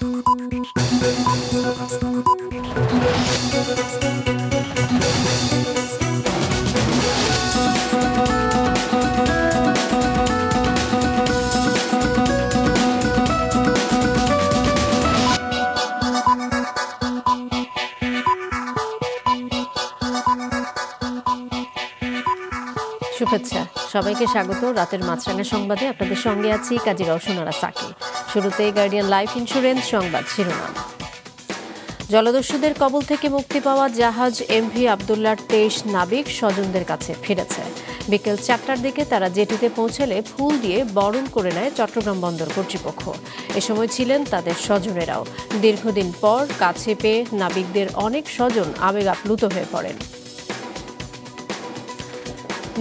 Thank you. সবাইকে স্বাগত রাতের মাছরাঙা সংবাদে আপনাদের সঙ্গে আছি কাজী রওশনারা সাকি শুরুতে গার্ডিয়ান লাইফ ইন্স্যুরেন্স সংবাদ শিরোনাম জলদস্যুদের কবল থেকে মুক্তি পাওয়া জাহাজ এমভি আবদুল্লার তেইশ নাবিক স্বজনদের কাছে ফিরেছে বিকেল চারটার দিকে তারা জেটিতে পৌঁছলে ফুল দিয়ে বরণ করে নেয় চট্টগ্রাম বন্দর কর্তৃপক্ষ এ সময় ছিলেন তাদের স্বজনেরাও দীর্ঘদিন পর কাছে পেয়ে নাবিকদের অনেক স্বজন আবেগ আপ্লুত হয়ে পড়েন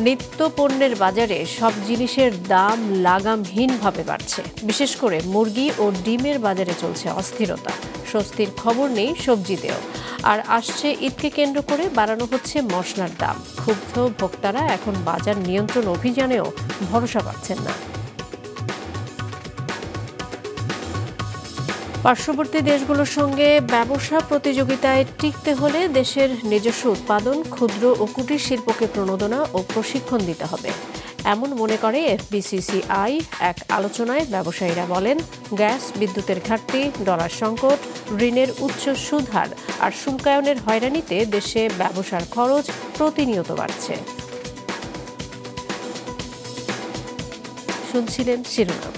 নিত্য পণ্যের বাজারে সব জিনিসের দাম লাগামহীনভাবে বাড়ছে বিশেষ করে মুরগি ও ডিমের বাজারে চলছে অস্থিরতা স্বস্তির খবর নেই সবজিতেও আর আসছে ঈদকে কেন্দ্র করে বাড়ানো হচ্ছে মশলার দাম ক্ষুব্ধ ভোক্তারা এখন বাজার নিয়ন্ত্রণ অভিযানেও ভরসা পাচ্ছেন না পার্শ্ববর্তী দেশগুলোর সঙ্গে ব্যবসা প্রতিযোগিতায় টিকতে হলে দেশের নিজস্ব উৎপাদন ক্ষুদ্র ও কুটির শিল্পকে প্রণোদনা ও প্রশিক্ষণ দিতে হবে এমন মনে করে এফবিসিসিআই এক আলোচনায় ব্যবসায়ীরা বলেন গ্যাস বিদ্যুতের ঘাটতি ডলার সংকট ঋণের উচ্চ সুধার আর শুল্কায়নের হয়রানিতে দেশে ব্যবসার খরচ প্রতিনিয়ত বাড়ছে শুনছিলেন শিরোনাম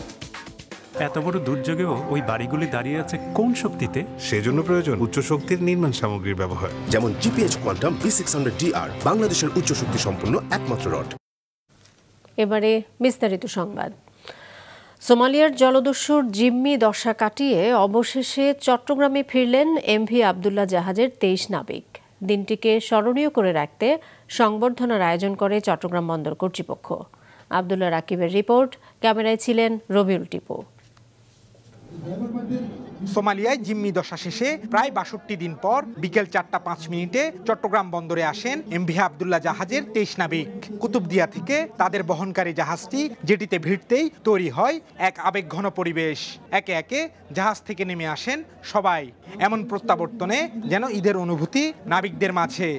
এত বড় দুর্যোগেও ওই বাড়িগুলি দাঁড়িয়ে আছে কোন শক্তিতে সেজন্য প্রয়োজন উচ্চ শক্তির নির্মাণ সামগ্রীর ব্যবহার যেমন GPH Quantum B six hundred DR বাংলাদেশের উচ্চ শক্তি সম্পন্ন একমাত্র রড এবারে বিস্তারিত সংবাদ সোমালিয়ার জলদস্যুর জিম্মি দশা কাটিয়ে অবশেষে চট্টগ্রামে ফিরলেন এমভি আবদুল্লাহ জাহাজের তেইশ নাবিক দিনটিকে স্মরণীয় করে রাখতে সংবর্ধনার আয়োজন করে চট্টগ্রাম বন্দর কর্তৃপক্ষ আবদুল্লাহ রাকিবের রিপোর্ট ক্যামেরায় ছিলেন রবিউল টিপু সোমালিয়ায় জিম্মি দশা শেষে প্রায় বাষট্টি দিন পর বিকেল চারটা পাঁচ মিনিটে চট্টগ্রাম বন্দরে আসেন এমভি আবদুল্লাহ জাহাজের তেইশ নাবিক কুতুবদিয়া থেকে তাদের বহনকারী জাহাজটি যেটিতে ভিড়তেই তৈরি হয় এক আবেগঘন পরিবেশ একে একে জাহাজ থেকে নেমে আসেন সবাই এমন প্রত্যাবর্তনে যেন ঈদের অনুভূতি নাবিকদের মাঝে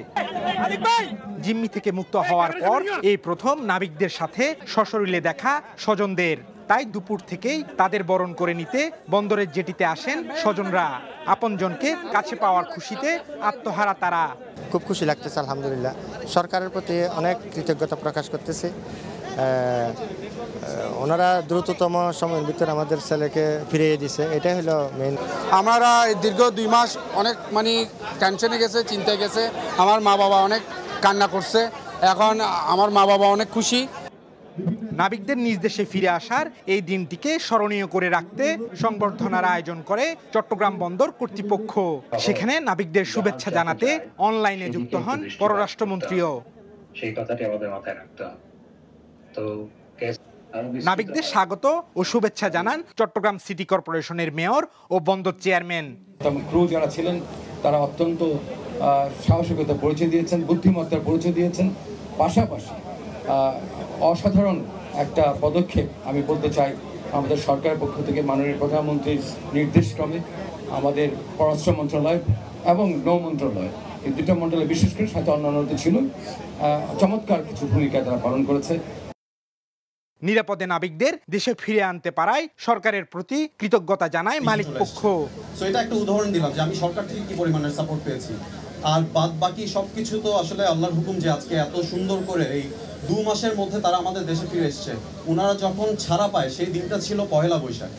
জিম্মি থেকে মুক্ত হওয়ার পর এই প্রথম নাবিকদের সাথে সশরীরে দেখা স্বজনদের তাই দুপুর থেকেই তাদের বরণ করে নিতে বন্দরের জেটিতে আসেন স্বজনরা আপনজনকে কাছে পাওয়ার খুশিতে আত্মহারা তারা খুব খুশি লাগতেছে আলহামদুলিল্লাহ সরকারের প্রতি অনেক কৃতজ্ঞতা প্রকাশ করতেছে ওনারা দ্রুততম সময়ের ভিতরে আমাদের ছেলেকে ফিরিয়ে দিছে এটাই হলো মেন আমরা দীর্ঘ দুই মাস অনেক মানে টেনশনে গেছে চিন্তায় গেছে আমার মা বাবা অনেক কান্না করছে এখন আমার মা বাবা অনেক খুশি নাবিকদের নিজ দেশে ফিরে আসার এই দিনটিকে স্মরণীয় করে রাখতে সংবর্ধনার আয়োজন করে চট্টগ্রাম বন্দর কর্তৃপক্ষ সেখানে নাবিকদের শুভেচ্ছা জানাতে অনলাইনে যুক্ত হন পররাষ্ট্রমন্ত্রীও সেই কথাটি আমাদের মাথায় রাখতে তো নাবিকদের স্বাগত ও শুভেচ্ছা জানান চট্টগ্রাম সিটি কর্পোরেশনের মেয়র ও বন্দর চেয়ারম্যান ক্রু যারা ছিলেন তারা অত্যন্ত সাহসিকতা পরিচয় দিয়েছেন বুদ্ধিমত্তার পরিচয় দিয়েছেন পাশাপাশি অসাধারণ একটা পদক্ষেপ আমি বলতে চাই আমাদের সরকারের পক্ষ থেকে মাননীয় প্রধানমন্ত্রীর নির্দেশক্রমে আমাদের পররাষ্ট্র মন্ত্রণালয় এবং নৌ মন্ত্রণালয় এই দুটো মন্ডলে বিশেষ করে সাথে অন্যান্য ছিল চমৎকার কিছু ভূমিকা তারা পালন করেছে নিরাপদে নাবিকদের দেশে ফিরে আনতে পারায় সরকারের প্রতি কৃতজ্ঞতা জানায় মালিক পক্ষ সো এটা একটা উদাহরণ দিলাম যে আমি সরকার থেকে কি পরিমাণের সাপোর্ট পেয়েছি আর বাদ বাকি সবকিছু তো আসলে আল্লাহর হুকুম যে আজকে এত সুন্দর করে এই দু মাসের মধ্যে তারা আমাদের দেশে ফিরে এসছে ওনারা যখন ছাড়া পায় সেই দিনটা ছিল পহেলা বৈশাখ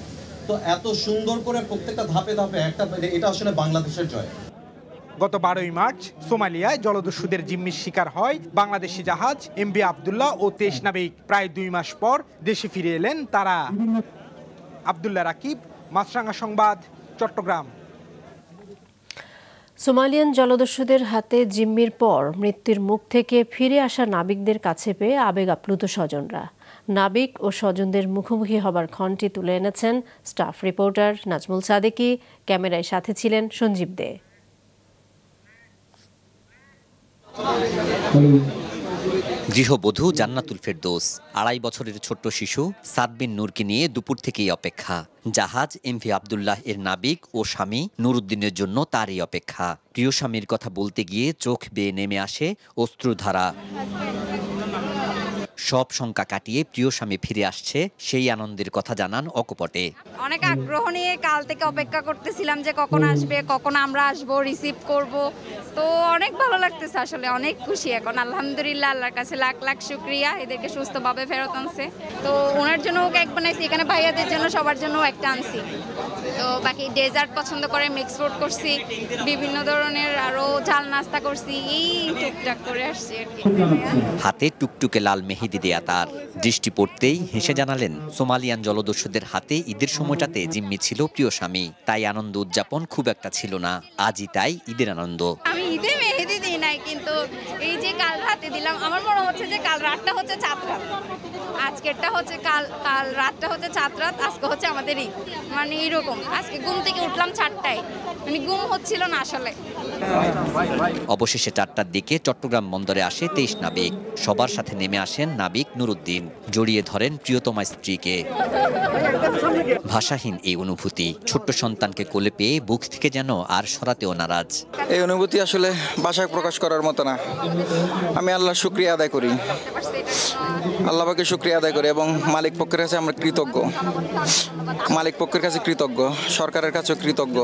তো এত সুন্দর করে প্রত্যেকটা ধাপে ধাপে একটা মানে এটা আসলে বাংলাদেশের জয় গত বারোই মার্চ সোমালিয়ায় জলদস্যুদের জিম্মির শিকার হয় বাংলাদেশি জাহাজ এমবি আবদুল্লাহ ও তেইশ নাবিক প্রায় দুই মাস পর দেশে ফিরে এলেন তারা আবদুল্লাহ রাকিব মাছরাঙ্গা সংবাদ চট্টগ্রাম সোমালিয়ান জলদস্যুদের হাতে জিম্মির পর মৃত্যুর মুখ থেকে ফিরে আসা নাবিকদের কাছে পেয়ে আবেগ আপ্লুত স্বজনরা নাবিক ও স্বজনদের মুখোমুখি হবার ক্ষণটি তুলে এনেছেন স্টাফ রিপোর্টার নাজমুল সাদেকি ক্যামেরায় সাথে ছিলেন সঞ্জীব দে গৃহবধূ জান্নাতুল ফেরদোস আড়াই বছরের ছোট্ট শিশু সাদবিন নূরকে নিয়ে দুপুর থেকেই অপেক্ষা জাহাজ এমভি আবদুল্লাহ এর নাবিক ও স্বামী নুরুদ্দিনের জন্য তারই অপেক্ষা প্রিয় স্বামীর কথা বলতে গিয়ে চোখ বেয়ে নেমে আসে অশ্রুধারা সব শঙ্কা কাটিয়ে প্রিয় স্বামী ফিরে আসছে সেই আনন্দের কথা জানান অকপটে অনেক আগ্রহ নিয়ে কাল থেকে অপেক্ষা করতেছিলাম যে কখন আসবে কখন আমরা আসব রিসিভ করব তো অনেক ভালো লাগতেছে আসলে অনেক খুশি এখন আলহামদুলিল্লাহ আল্লাহর কাছে লাখ লাখ শুক্রিয়া এদেরকে সুস্থভাবে ফেরত আনছে তো ওনার জন্য ওকে এক বানাইছি এখানে ভাইয়াদের জন্য সবার জন্য একটা আনছি তো বাকি ডেজার্ট পছন্দ করে মিক্স ফ্রুট করছি বিভিন্ন ধরনের আরও ঝাল নাস্তা করছি এই টুকটাক করে আসছি আর কি হাতে টুকটুকে লাল মেহে শাহিদি দেয়া তার দৃষ্টি পড়তেই হেসে জানালেন সোমালিয়ান জলদস্যুদের হাতে ঈদের সময়টাতে জিম্মি ছিল প্রিয় স্বামী তাই আনন্দ উদযাপন খুব একটা ছিল না আজই তাই ঈদের আনন্দ আমি ঈদে দিই নাই কিন্তু এই যে কাল দিলাম আমার মনে হচ্ছে যে কাল রাতটা হচ্ছে আজকেরটা হচ্ছে কাল কাল রাতটা হচ্ছে আজকে হচ্ছে মানে এরকম আজকে থেকে উঠলাম চারটায় মানে হচ্ছিল না আসলে অবশেষে চারটার দিকে চট্টগ্রাম বন্দরে আসে তেইশ নাবিক সবার সাথে নেমে আসেন নাবিক নুরুদ্দিন জড়িয়ে ধরেন প্রিয়তমা স্ত্রীকে ভাষাহীন এই অনুভূতি ছোট্ট সন্তানকে কোলে পেয়ে বুক থেকে যেন আর সরাতেও নারাজ এই অনুভূতি আসলে ভাষায় প্রকাশ করার মতো না আমি আল্লাহ শুক্রিয়া আদায় করি আল্লাহকে শুক্রিয়া আদায় করি এবং মালিক পক্ষের কাছে আমরা কৃতজ্ঞ মালিক পক্ষের কাছে কৃতজ্ঞ সরকারের কাছেও কৃতজ্ঞ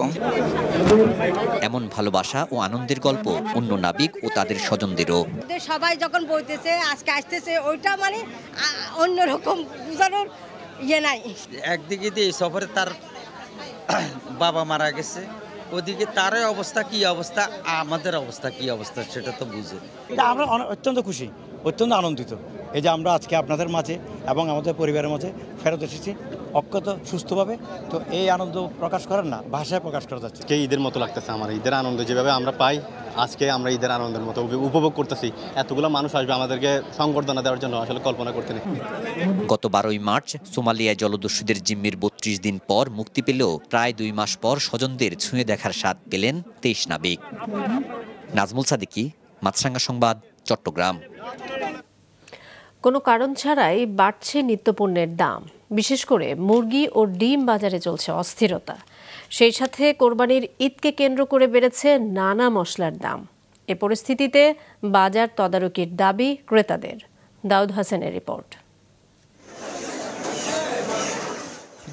এমন ভালোবাসা ও আনন্দের গল্প অন্য নাবিক ও তাদের স্বজনদেরও সবাই যখন বলতেছে আজকে আসতেছে ওইটা মানে অন্যরকম বুঝানোর ইয়ে নাই একদিকে দিয়ে সফরে তার বাবা মারা গেছে ওদিকে তার অবস্থা কি অবস্থা আমাদের অবস্থা কি অবস্থা সেটা তো বুঝে আমরা অত্যন্ত খুশি অত্যন্ত আনন্দিত এই যে আমরা আজকে আপনাদের মাঝে এবং আমাদের পরিবারের মাঝে ফেরত এসেছি অক্ষত সুস্থভাবে তো এই আনন্দ প্রকাশ করার না ভাষায় প্রকাশ করা যাচ্ছে কে ঈদের মতো লাগতেছে আমার ঈদের আনন্দ যেভাবে আমরা পাই আজকে আমরা ঈদের আনন্দের মতো উপভোগ করতেছি এতগুলো মানুষ আসবে আমাদেরকে সংবর্ধনা দেওয়ার জন্য আসলে কল্পনা করতে নেই গত বারোই মার্চ সোমালিয়ায় জলদস্যুদের জিম্মির বত্রিশ দিন পর মুক্তি পেলেও প্রায় দুই মাস পর স্বজনদের ছুঁয়ে দেখার স্বাদ পেলেন তেইশ নাবিক নাজমুল সাদিকি মাতসাঙ্গা সংবাদ চট্টগ্রাম কোনো কারণ ছাড়াই বাড়ছে নিত্যপণ্যের দাম বিশেষ করে মুরগি ও ডিম বাজারে চলছে অস্থিরতা সেই সাথে কোরবানির ঈদকে কেন্দ্র করে বেড়েছে নানা মশলার দাম এ পরিস্থিতিতে বাজার তদারকির দাবি ক্রেতাদের দাউদ হাসানের রিপোর্ট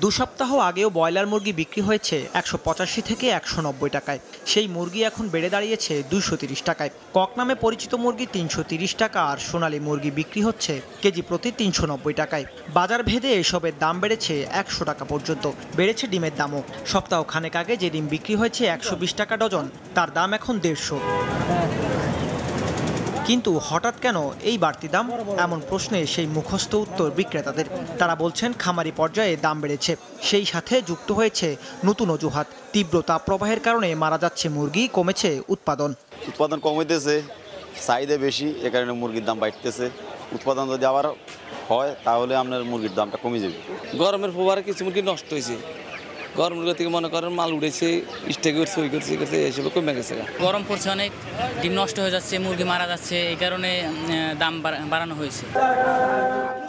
দু সপ্তাহ আগেও ব্রয়লার মুরগি বিক্রি হয়েছে একশো পঁচাশি থেকে একশো নব্বই টাকায় সেই মুরগি এখন বেড়ে দাঁড়িয়েছে দুশো তিরিশ টাকায় কক নামে পরিচিত মুরগি তিনশো তিরিশ টাকা আর সোনালী মুরগি বিক্রি হচ্ছে কেজি প্রতি তিনশো নব্বই টাকায় বাজার ভেদে এসবের দাম বেড়েছে একশো টাকা পর্যন্ত বেড়েছে ডিমের দামও সপ্তাহ খানেক আগে যে ডিম বিক্রি হয়েছে একশো বিশ টাকা ডজন তার দাম এখন দেড়শো কিন্তু হঠাৎ কেন এই বাড়তি দাম এমন প্রশ্নে সেই মুখস্থ উত্তর বিক্রেতাদের তারা বলছেন খামারি পর্যায়ে দাম বেড়েছে সেই সাথে যুক্ত হয়েছে নতুন অজুহাত তীব্র তাপপ্রবাহের কারণে মারা যাচ্ছে মুরগি কমেছে উৎপাদন উৎপাদন কমেতেছে চাহিদা বেশি এ কারণে মুরগির দাম বাড়তেছে উৎপাদন যদি আবার হয় তাহলে আপনার মুরগির দামটা কমে যাবে গরমের প্রবাহে কিছু মুরগি নষ্ট হয়েছে গরমের থেকে মনে করেন মাল উঠেছে স্টে করছে ওই করছে করছে এসবে কমে গেছে গরম পড়ছে অনেক ডিম নষ্ট হয়ে যাচ্ছে মুরগি মারা যাচ্ছে এই কারণে দাম বাড়ানো হয়েছে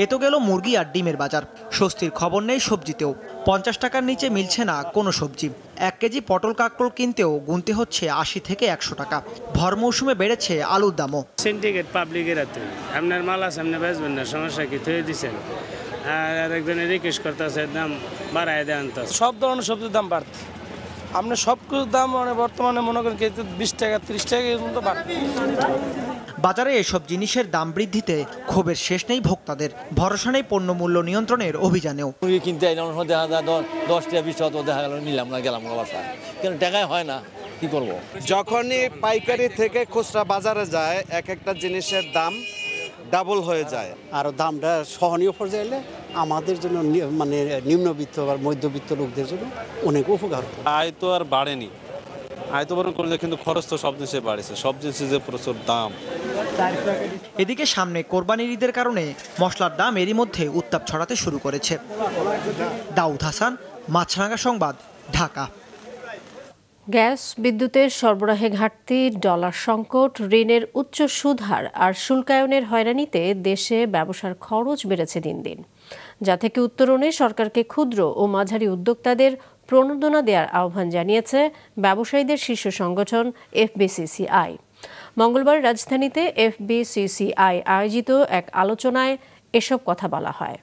এ তো গেল মুরগি আর ডিমের বাজার স্বস্তির খবর নেই সবজিতেও পঞ্চাশ টাকার নিচে মিলছে না কোনো সবজি এক কেজি পটল কাঁকড় কিনতেও গুনতে হচ্ছে আশি থেকে একশো টাকা ভর মৌসুমে বেড়েছে আলুর দামও সিন্ডিকেট পাবলিকের হাতে আপনার মাল আছে আপনি বেচবেন না সমস্যা কি থেকে দিচ্ছেন হ্যাঁ একজনে রিকোয়েস্ট করতেছে দাম বাড়ায় দেন তো সব ধরনের সবজির দাম বাড়তে আপনি সব কিছুর দাম মানে বর্তমানে মনে করেন কেজি বিশ টাকা ত্রিশ টাকা পর্যন্ত বাড়ছে বাজারে এসব জিনিসের দাম বৃদ্ধিতে ক্ষোভের শেষ নেই ভোক্তাদের ভরসা নেই পণ্যমূল্য নিয়ন্ত্রণের অভিযানেও মুরগি কিনতে এলাম দেখা যায় দশ টাকা বিশ টাকা দেখা গেল নিলাম না গেলাম না বাসায় কেন টাকায় হয় না কি করব যখনই পাইকারি থেকে খুচরা বাজারে যায় এক একটা জিনিসের দাম ডাবল হয়ে যায় আর দামটা সহনীয় পর্যায়ে এলে আমাদের জন্য মানে নিম্নবিত্ত বা মধ্যবিত্ত লোকদের জন্য অনেক উপকার আয় তো আর বাড়েনি আয় তো বরং করলে কিন্তু খরচ তো সব জিনিসে বাড়েছে সব জিনিসে যে প্রচুর দাম এদিকে সামনে কোরবানির ঈদের কারণে মশলার দাম এরই মধ্যে উত্তাপ ছড়াতে শুরু করেছে দাউদ হাসান মাছরাঙ্গা সংবাদ ঢাকা গ্যাস বিদ্যুতের সরবরাহে ঘাটতি ডলার সংকট ঋণের উচ্চ সুধার আর শুল্কায়নের হয়রানিতে দেশে ব্যবসার খরচ বেড়েছে দিন দিন যা থেকে উত্তরণে সরকারকে ক্ষুদ্র ও মাঝারি উদ্যোক্তাদের প্রণোদনা দেওয়ার আহ্বান জানিয়েছে ব্যবসায়ীদের শীর্ষ সংগঠন এফবিসিসিআই মঙ্গলবার রাজধানীতে এফবিসিসিআই আয়োজিত এক আলোচনায় এসব কথা বলা হয়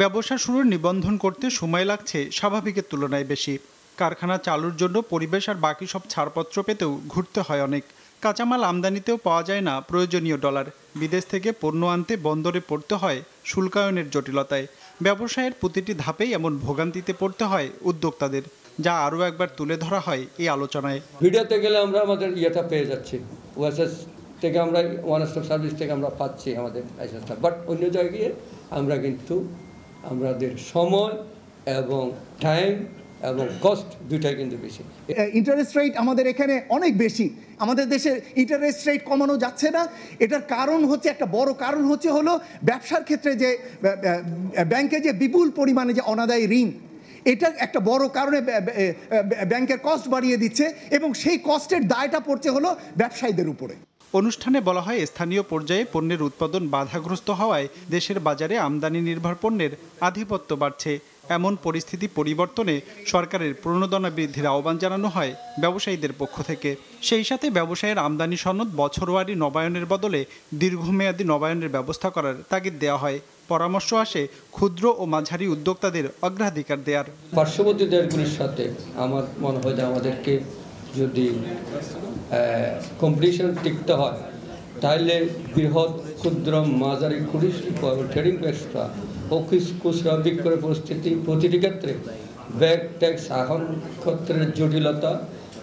ব্যবসা শুরুর নিবন্ধন করতে সময় লাগছে স্বাভাবিকের তুলনায় বেশি কারখানা চালুর জন্য পরিবেশ আর বাকি সব ছাড়পত্র পেতেও ঘুরতে হয় অনেক কাঁচামাল আমদানিতেও পাওয়া যায় না প্রয়োজনীয় ডলার বিদেশ থেকে পণ্য আনতে বন্দরে পড়তে হয় শুল্কায়নের জটিলতায় ব্যবসায়ের প্রতিটি ধাপেই এমন ভোগান্তিতে পড়তে হয় উদ্যোক্তাদের যা আরও একবার তুলে ধরা হয় এই আলোচনায় ভিডিওতে গেলে আমরা আমাদের ইয়েটা পেয়ে যাচ্ছি ওয়াসএস থেকে আমরা ওয়ান স্টপ সার্ভিস থেকে আমরা পাচ্ছি আমাদের লাইসেন্সটা বাট অন্য জায়গায় আমরা কিন্তু আমাদের সময় এবং টাইম এবং কস্ট দুটাই কিন্তু বেশি ইন্টারেস্ট রেট আমাদের এখানে অনেক বেশি আমাদের দেশের ইন্টারেস্ট রেট কমানো যাচ্ছে না এটার কারণ হচ্ছে একটা বড় কারণ হচ্ছে হলো ব্যবসার ক্ষেত্রে যে ব্যাংকে যে বিপুল পরিমাণে যে অনাদায়ী ঋণ এটা একটা বড় কারণে ব্যাংকের কস্ট বাড়িয়ে দিচ্ছে এবং সেই কস্টের দায়টা পড়ছে হলো ব্যবসায়ীদের উপরে অনুষ্ঠানে বলা হয় স্থানীয় পর্যায়ে পণ্যের উৎপাদন বাধাগ্রস্ত হওয়ায় দেশের বাজারে আমদানি নির্ভর পণ্যের আধিপত্য বাড়ছে এমন পরিস্থিতি পরিবর্তনে সরকারের প্রণোদনা বৃদ্ধির আহ্বান জানানো হয় ব্যবসায়ীদের পক্ষ থেকে সেই সাথে ব্যবসায়ের আমদানি সনদ বছরওয়ারি নবায়নের বদলে দীর্ঘমেয়াদী নবায়নের ব্যবস্থা করার তাগিদ দেওয়া হয় পরামর্শ আসে ক্ষুদ্র ও মাঝারি উদ্যোক্তাদের অগ্রাধিকার দেওয়ার পার্শ্ববর্তী দেশগুলির সাথে আমার মনে হয় যে আমাদেরকে যদি কম্পিটিশন টিকতে হয় তাহলে বৃহৎ ক্ষুদ্র মাঝারি কুড়িশ ট্রেডিং ব্যবসা অফিস খুচরা বিক্রয় পরিস্থিতি প্রতিটি ক্ষেত্রে ব্যাগ ট্যাক্স আহরণ ক্ষেত্রের জটিলতা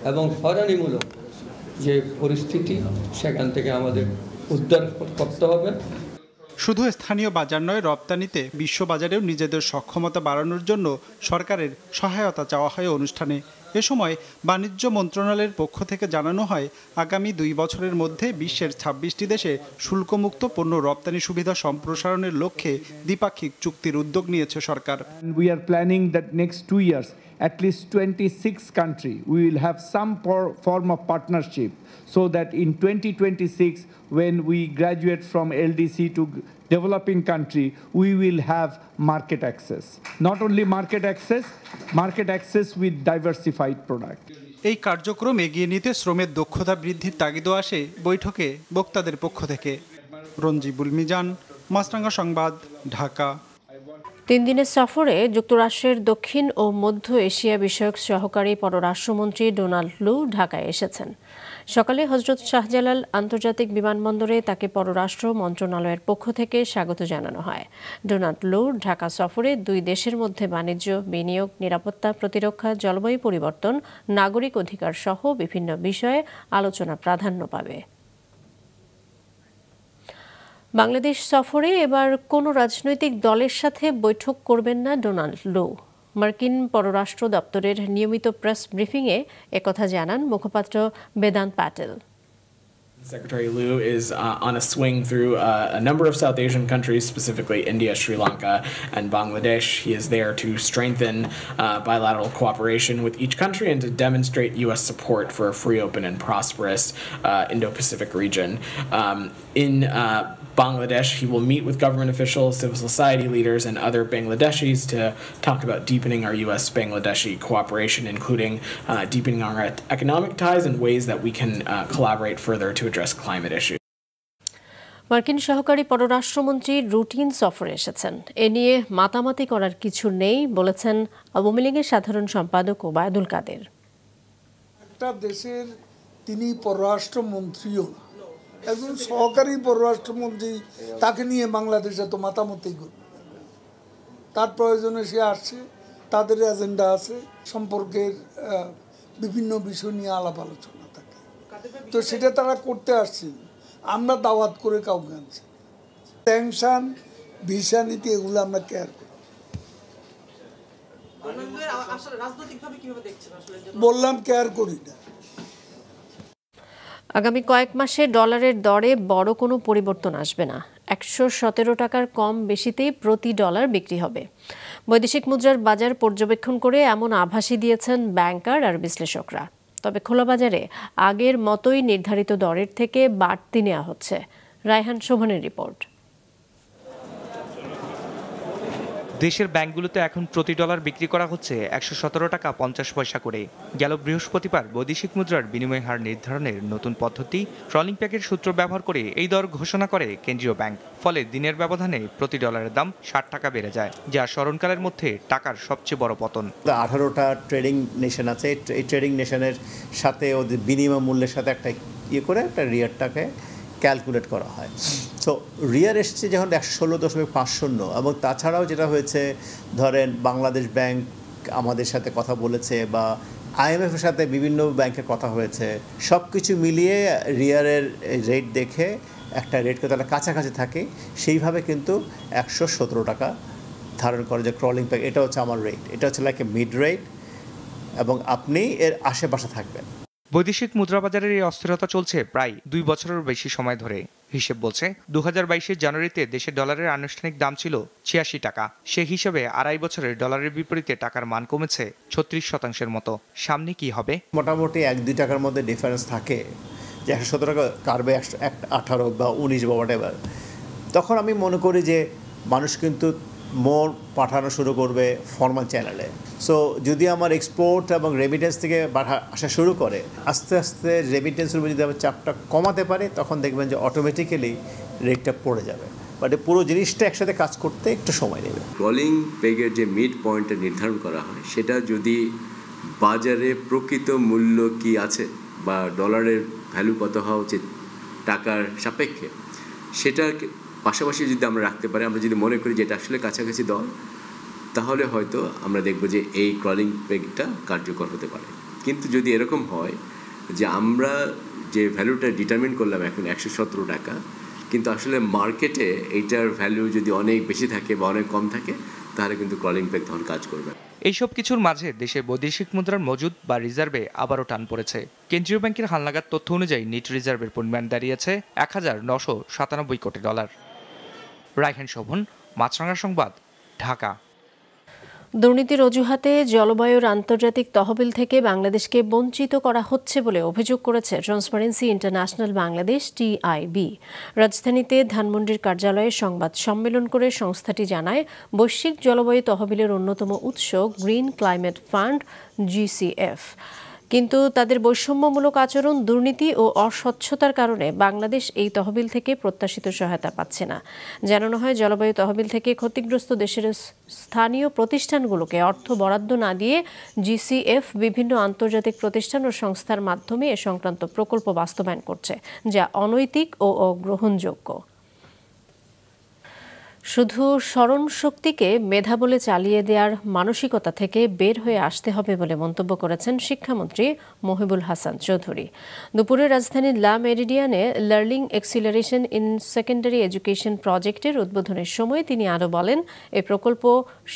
এবং হয়রানিমূলক যে পরিস্থিতি সেখান থেকে আমাদের উদ্ধার করতে হবে শুধু স্থানীয় বাজার নয় রপ্তানিতে বিশ্ববাজারেও নিজেদের সক্ষমতা বাড়ানোর জন্য সরকারের সহায়তা চাওয়া হয় অনুষ্ঠানে এ সময় বাণিজ্য মন্ত্রণালয়ের পক্ষ থেকে জানানো হয় আগামী দুই বছরের মধ্যে বিশ্বের ছাব্বিশটি দেশে শুল্কমুক্ত পণ্য রপ্তানি সুবিধা সম্প্রসারণের লক্ষ্যে দ্বিপাক্ষিক চুক্তির উদ্যোগ নিয়েছে সরকার we are planning that next two years at least 26 countries. We will have some form of partnership so that in 2026, when we graduate from LDC to developing country, we will have market access. Not only market access, market access with diversified product. এই কার্যক্রম এগিয়ে নিতে শ্রমের দক্ষতা বৃদ্ধির তাগিদও আসে বৈঠকে বক্তাদের পক্ষ থেকে রঞ্জিবুল মিজান মাছরাঙ্গা সংবাদ ঢাকা তিন দিনের সফরে যুক্তরাষ্ট্রের দক্ষিণ ও মধ্য এশিয়া বিষয়ক সহকারী পররাষ্ট্রমন্ত্রী ডোনাল্ড লু ঢাকায় এসেছেন সকালে হজরত শাহজালাল আন্তর্জাতিক বিমানবন্দরে তাকে পররাষ্ট্র মন্ত্রণালয়ের পক্ষ থেকে স্বাগত জানানো হয় ডোনাল্ড লো ঢাকা সফরে দুই দেশের মধ্যে বাণিজ্য বিনিয়োগ নিরাপত্তা প্রতিরক্ষা জলবায়ু পরিবর্তন নাগরিক অধিকার সহ বিভিন্ন বিষয়ে আলোচনা প্রাধান্য পাবে বাংলাদেশ সফরে এবার কোনো রাজনৈতিক দলের সাথে বৈঠক করবেন না ডোনাল্ড লো মার্কিন পররাষ্ট্র দপ্তরের নিয়মিত প্রেস ব্রিফিংয়ে একথা জানান মুখপাত্র Vedanta Patel Secretary Liu is uh, on a swing through uh, a number of South Asian countries, specifically India, Sri Lanka, and Bangladesh. He is there to strengthen uh, bilateral cooperation with each country and to demonstrate U.S. support for a free, open, and prosperous uh, Indo Pacific region. Um, in uh, Bangladesh. He will meet with government officials, civil society leaders, and other Bangladeshis to talk about deepening our U.S. Bangladeshi cooperation, including uh, deepening our economic ties and ways that we can uh, collaborate further to address climate issues. মার্কিন সহকারী পররাষ্ট্রমন্ত্রী routine সফরে এসেছেন এ নিয়ে মাতামাতি করার কিছু নেই বলেছেন আওয়ামী লীগের সাধারণ সম্পাদক ওবায়দুল কাদের একটা দেশের তিনি পররাষ্ট্রমন্ত্রীও না একজন সহকারী পররাষ্ট্রমন্ত্রী তাকে নিয়ে বাংলাদেশে তো মাতামতেই করবে তার প্রয়োজনে সে আসছে তাদের এজেন্ডা আছে সম্পর্কের বিভিন্ন বিষয় নিয়ে আলাপ আলোচনা থাকে তো সেটা তারা করতে আসছে আমরা দাওয়াত করে কাউকে আনছি স্যাংশন ভিসা নীতি এগুলো আমরা কেয়ার করি বললাম কেয়ার করি না আগামী কয়েক মাসে ডলারের দরে বড় কোনো পরিবর্তন আসবে না একশো সতেরো টাকার কম বেশিতেই প্রতি ডলার বিক্রি হবে বৈদেশিক মুদ্রার বাজার পর্যবেক্ষণ করে এমন আভাসই দিয়েছেন ব্যাংকার আর বিশ্লেষকরা তবে খোলা বাজারে আগের মতোই নির্ধারিত দরের থেকে বাড়তি নেওয়া হচ্ছে রায়হান শোভনের রিপোর্ট দেশের ব্যাংকগুলোতে এখন প্রতি ডলার বিক্রি করা হচ্ছে একশো সতেরো টাকা পঞ্চাশ পয়সা করে গেল বৃহস্পতিবার বৈদেশিক মুদ্রার বিনিময় হার নির্ধারণের নতুন পদ্ধতি ট্রলিং প্যাকের সূত্র ব্যবহার করে এই দর ঘোষণা করে কেন্দ্রীয় ব্যাংক ফলে দিনের ব্যবধানে প্রতি ডলারের দাম ষাট টাকা বেড়ে যায় যা স্মরণকালের মধ্যে টাকার সবচেয়ে বড় পতন আঠারোটা ট্রেডিং নেশন আছে এই ট্রেডিং নেশনের সাথে ওদের বিনিময় মূল্যের সাথে একটা ইয়ে করে একটা টাকায় ক্যালকুলেট করা হয় তো রিয়ার এসছে যখন একশো ষোলো দশমিক পাঁচ শূন্য এবং তাছাড়াও যেটা হয়েছে ধরেন বাংলাদেশ ব্যাংক আমাদের সাথে কথা বলেছে বা আইএমএফের সাথে বিভিন্ন ব্যাংকের কথা হয়েছে সব কিছু মিলিয়ে রিয়ারের রেট দেখে একটা রেট তারা কাছাকাছি থাকে সেইভাবে কিন্তু একশো সতেরো টাকা ধারণ করে যে ক্রলিং প্যাক এটা হচ্ছে আমার রেট এটা হচ্ছে লাইক এ মিড রেট এবং আপনি এর আশেপাশে থাকবেন বৈদেশিক মুদ্রা বাজারের এই অস্থিরতা চলছে প্রায় দুই বছরের বেশি সময় ধরে হিসেব বলছে দু হাজার জানুয়ারিতে দেশের ডলারের আনুষ্ঠানিক দাম ছিল ছিয়াশি টাকা সে হিসেবে আড়াই বছরের ডলারের বিপরীতে টাকার মান কমেছে ছত্রিশ শতাংশের মতো সামনে কি হবে মোটামুটি এক দুই টাকার মধ্যে ডিফারেন্স থাকে যে একশো সতেরো টাকা কারবে একশো এক আঠারো বা উনিশ বা হোয়াট তখন আমি মনে করি যে মানুষ কিন্তু মোর পাঠানো শুরু করবে ফর্মাল চ্যানেলে সো যদি আমার এক্সপোর্ট এবং রেমিটেন্স থেকে বাড়া আসা শুরু করে আস্তে আস্তে রেমিটেন্সের উপর যদি আমার চাপটা কমাতে পারে তখন দেখবেন যে অটোমেটিক্যালি রেটটা পড়ে যাবে বাট পুরো জিনিসটা একসাথে কাজ করতে একটু সময় নেবে বলিং পেগের যে মিড পয়েন্টটা নির্ধারণ করা হয় সেটা যদি বাজারে প্রকৃত মূল্য কি আছে বা ডলারের ভ্যালু কত হওয়া উচিত টাকার সাপেক্ষে সেটা পাশাপাশি যদি আমরা রাখতে পারি আমরা যদি মনে করি যে এটা আসলে কাছাকাছি দল তাহলে হয়তো আমরা দেখব যে এই ক্রলিং পেগটা কার্যকর হতে পারে কিন্তু যদি এরকম হয় যে আমরা যে ভ্যালুটা ডিটারমিন করলাম এখন একশো সতেরো টাকা কিন্তু আসলে মার্কেটে এইটার ভ্যালু যদি অনেক বেশি থাকে বা অনেক কম থাকে তাহলে কিন্তু ক্রলিং পেগ তখন কাজ করবে এইসব কিছুর মাঝে দেশের বৈদেশিক মুদ্রার মজুদ বা রিজার্ভে আবারও টান পড়েছে কেন্দ্রীয় ব্যাংকের হালনাগাদ তথ্য অনুযায়ী নিট রিজার্ভের পরিমাণ দাঁড়িয়েছে এক হাজার নশো সাতানব্বই কোটি ডলার রাইখান শোভন মাছরাঙ্গা সংবাদ ঢাকা দুর্নীতির অজুহাতে জলবায়ুর আন্তর্জাতিক তহবিল থেকে বাংলাদেশকে বঞ্চিত করা হচ্ছে বলে অভিযোগ করেছে ট্রান্সপারেন্সি ইন্টারন্যাশনাল বাংলাদেশ টিআইবি রাজধানীতে ধানমন্ডির কার্যালয়ে সংবাদ সম্মেলন করে সংস্থাটি জানায় বৈশ্বিক জলবায়ু তহবিলের অন্যতম উৎস গ্রিন ক্লাইমেট ফান্ড জিসিএফ কিন্তু তাদের বৈষম্যমূলক আচরণ দুর্নীতি ও অস্বচ্ছতার কারণে বাংলাদেশ এই তহবিল থেকে প্রত্যাশিত সহায়তা পাচ্ছে না জানানো হয় জলবায়ু তহবিল থেকে ক্ষতিগ্রস্ত দেশের স্থানীয় প্রতিষ্ঠানগুলোকে অর্থ বরাদ্দ না দিয়ে জিসিএফ বিভিন্ন আন্তর্জাতিক প্রতিষ্ঠান ও সংস্থার মাধ্যমে এ সংক্রান্ত প্রকল্প বাস্তবায়ন করছে যা অনৈতিক ও অগ্রহণযোগ্য শুধু স্মরণ শক্তিকে মেধা বলে চালিয়ে দেওয়ার মানসিকতা থেকে বের হয়ে আসতে হবে বলে মন্তব্য করেছেন শিক্ষামন্ত্রী মহিবুল হাসান চৌধুরী দুপুরে রাজধানীর লা মেরিডিয়ানে learning acceleration in secondary education প্রজেক্টের উদ্বোধনের সময় তিনি আরও বলেন এ প্রকল্প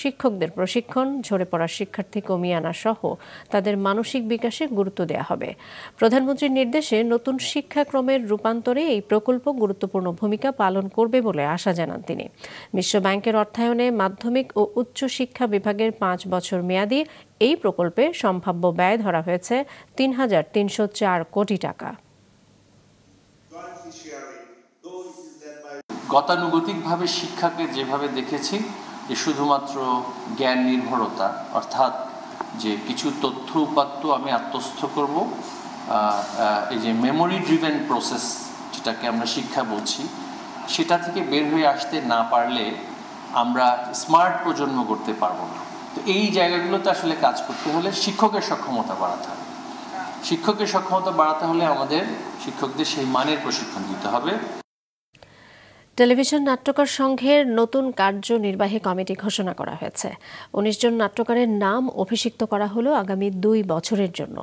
শিক্ষকদের প্রশিক্ষণ ঝরে পড়া শিক্ষার্থী কমিয়ে আনা সহ তাদের মানসিক বিকাশে গুরুত্ব দেওয়া হবে প্রধানমন্ত্রীর নির্দেশে নতুন শিক্ষাক্রমের রূপান্তরে এই প্রকল্প গুরুত্বপূর্ণ ভূমিকা পালন করবে বলে আশা জানান তিনি বিশ্বব্যাংকের অর্থায়নে মাধ্যমিক ও উচ্চ শিক্ষা বিভাগের পাঁচ বছর মেয়াদী এই প্রকল্পে সম্ভাব্য ব্যয় ধরা হয়েছে তিন হাজার তিনশো চার কোটি টাকা গতানুগতিকভাবে শিক্ষাকে যেভাবে দেখেছি যে শুধুমাত্র জ্ঞান নির্ভরতা অর্থাৎ যে কিছু তথ্য উপাত্ত আমি আত্মস্থ করব এই যে মেমোরি ড্রিভেন প্রসেস যেটাকে আমরা শিক্ষা বলছি সেটা থেকে বের হয়ে আসতে না পারলে আমরা স্মার্ট প্রজন্ম করতে পারবো না তো এই জায়গাগুলোতে আসলে কাজ করতে হলে শিক্ষকের সক্ষমতা বাড়াতে হবে শিক্ষকের সক্ষমতা বাড়াতে হলে আমাদের শিক্ষকদের সেই মানের প্রশিক্ষণ দিতে হবে টেলিভিশন নাট্যকার সংঘের নতুন কার্যনির্বাহী কমিটি ঘোষণা করা হয়েছে উনিশ জন নাট্যকারের নাম অভিষিক্ত করা হলো আগামী দুই বছরের জন্য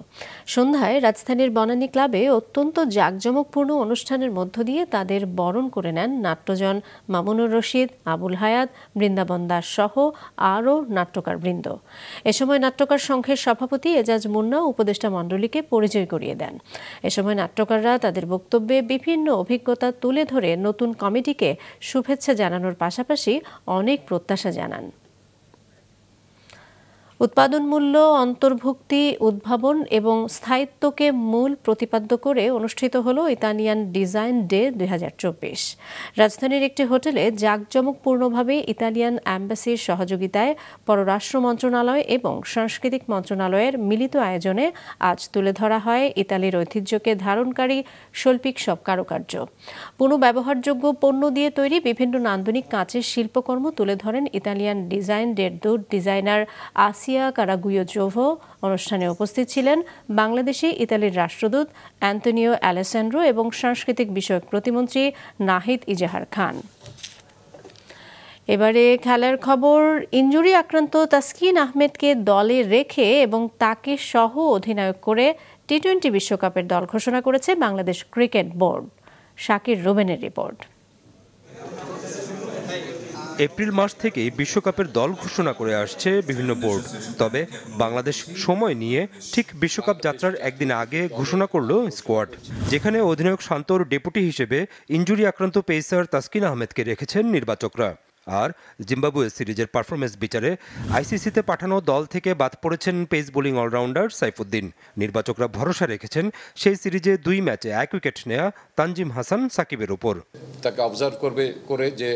সন্ধ্যায় রাজধানীর বনানী ক্লাবে অত্যন্ত জাঁকজমকপূর্ণ অনুষ্ঠানের মধ্য দিয়ে তাদের বরণ করে নেন নাট্যজন মামুনুর রশিদ আবুল হায়াত বৃন্দাবন দাস সহ আরও নাট্যকার বৃন্দ এ সময় নাট্যকার সংঘের সভাপতি এজাজ মুন্না উপদেষ্টা মণ্ডলীকে পরিচয় করিয়ে দেন এ সময় নাট্যকাররা তাদের বক্তব্যে বিভিন্ন অভিজ্ঞতা তুলে ধরে নতুন কমিটিকে শুভেচ্ছা জানানোর পাশাপাশি অনেক প্রত্যাশা জানান উৎপাদন মূল্য অন্তর্ভুক্তি উদ্ভাবন এবং স্থায়িত্বকে মূল প্রতিপাদ্য করে অনুষ্ঠিত হল ইতালিয়ান ডিজাইন ডে দুই রাজধানীর একটি হোটেলে জাঁকজমকপূর্ণভাবে ইতালিয়ান অ্যাম্বাসির সহযোগিতায় পররাষ্ট্র মন্ত্রণালয় এবং সাংস্কৃতিক মন্ত্রণালয়ের মিলিত আয়োজনে আজ তুলে ধরা হয় ইতালির ঐতিহ্যকে ধারণকারী শৈল্পিক সব কারুকার্য পুনঃব্যবহারযোগ্য পণ্য দিয়ে তৈরি বিভিন্ন নান্দনিক কাঁচের শিল্পকর্ম তুলে ধরেন ইতালিয়ান ডিজাইন ডের দূর ডিজাইনার আসি মাসিয়া কারাগুয়ো জোভো অনুষ্ঠানে উপস্থিত ছিলেন বাংলাদেশে ইতালির রাষ্ট্রদূত অ্যান্টনিও অ্যালেসেন্ড্রো এবং সাংস্কৃতিক বিষয়ক প্রতিমন্ত্রী নাহিদ ইজাহার খান এবারে খেলার খবর ইঞ্জুরি আক্রান্ত তাসকিন আহমেদকে দলে রেখে এবং তাকে সহ অধিনায়ক করে টি টোয়েন্টি বিশ্বকাপের দল ঘোষণা করেছে বাংলাদেশ ক্রিকেট বোর্ড শাকির রুবেনের রিপোর্ট এপ্রিল মাস থেকেই বিশ্বকাপের দল ঘোষণা করে আসছে বিভিন্ন বোর্ড তবে বাংলাদেশ সময় নিয়ে ঠিক বিশ্বকাপ যাত্রার একদিন আগে ঘোষণা করল স্কোয়াড যেখানে অধিনায়ক শান্তর ডেপুটি হিসেবে ইঞ্জুরি আক্রান্ত পেসার তাসকিন আহমেদকে রেখেছেন নির্বাচকরা আর জিম্বাবুয়ে সিরিজের পারফরমেন্স বিচারে আইসিসিতে পাঠানো দল থেকে বাদ পড়েছেন পেস বোলিং অলরাউন্ডার সাইফুদ্দিন নির্বাচকরা ভরসা রেখেছেন সেই সিরিজে দুই ম্যাচে এক উইকেট নেয়া তানজিম হাসান সাকিবের ওপর তাকে অবজার্ভ করবে করে যে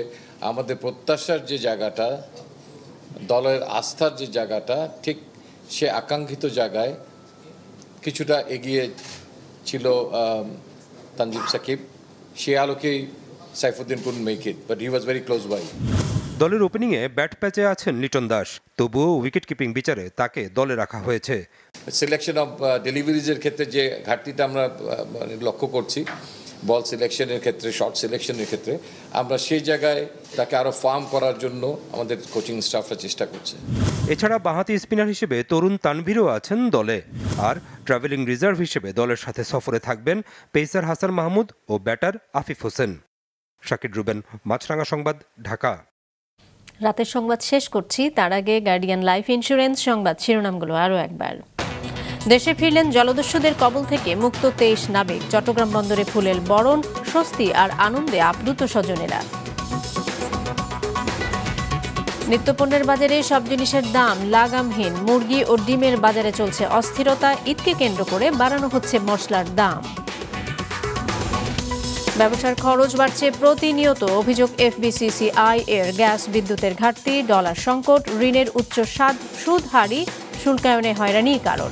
আমাদের প্রত্যাশার যে জায়গাটা দলের আস্থার যে জায়গাটা ঠিক সে আকাঙ্ক্ষিত জায়গায় কিছুটা এগিয়ে ছিল তানজিম সাকিব সে আলোকেই Saifuddin couldn't make it but he was very close by দলের ওপেনিংয়ে ব্যাট প্যাচে আছেন লিটন দাস তবুও উইকেট কিপিং বিচারে তাকে দলে রাখা হয়েছে সিলেকশন অফ ডেলিভারিজের ক্ষেত্রে যে ঘাটতিটা আমরা মানে লক্ষ্য করছি বল সিলেকশনের ক্ষেত্রে শর্ট সিলেকশনের ক্ষেত্রে আমরা সেই জায়গায় তাকে আরও ফার্ম করার জন্য আমাদের কোচিং স্টাফরা চেষ্টা করছে এছাড়া বাঁহাতি স্পিনার হিসেবে তরুণ তানভীরও আছেন দলে আর ট্রাভেলিং রিজার্ভ হিসেবে দলের সাথে সফরে থাকবেন পেসার হাসান মাহমুদ ও ব্যাটার আফিফ হোসেন শাকির রুবেন মাছরাঙা সংবাদ ঢাকা রাতের সংবাদ শেষ করছি তার আগে গার্ডিয়ান লাইফ ইন্স্যুরেন্স সংবাদ শিরোনামগুলো আরও একবার দেশে ফিরলেন জলদস্যুদের কবল থেকে মুক্ত তেইশ নাবিক চট্টগ্রাম বন্দরে ফুলেল বরণ স্বস্তি আর আনন্দে আপ্লুত স্বজনেরা নিত্যপণ্যের বাজারে সব জিনিসের দাম লাগামহীন মুরগি ও ডিমের বাজারে চলছে অস্থিরতা ঈদকে কেন্দ্র করে বাড়ানো হচ্ছে মশলার দাম ব্যবসার খরচ বাড়ছে প্রতিনিয়ত অভিযোগ এফবিসিসিআই এর গ্যাস বিদ্যুতের ঘাটতি ডলার সংকট ঋণের উচ্চ সুদ হারি শুল্কায়নে হয়রানি কারণ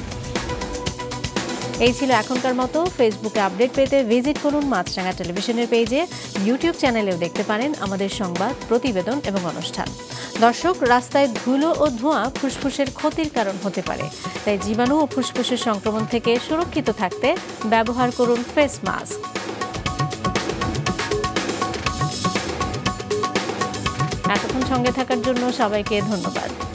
এই ছিল এখনকার মতো ফেসবুকে আপডেট পেতে ভিজিট করুন মাছরাঙা টেলিভিশনের পেজে ইউটিউব চ্যানেলেও দেখতে পারেন আমাদের সংবাদ প্রতিবেদন এবং অনুষ্ঠান দর্শক রাস্তায় ধুলো ও ধোঁয়া ফুসফুসের ক্ষতির কারণ হতে পারে তাই জীবাণু ও ফুসফুসের সংক্রমণ থেকে সুরক্ষিত থাকতে ব্যবহার করুন ফেস মাস্ক এতক্ষণ সঙ্গে থাকার জন্য সবাইকে ধন্যবাদ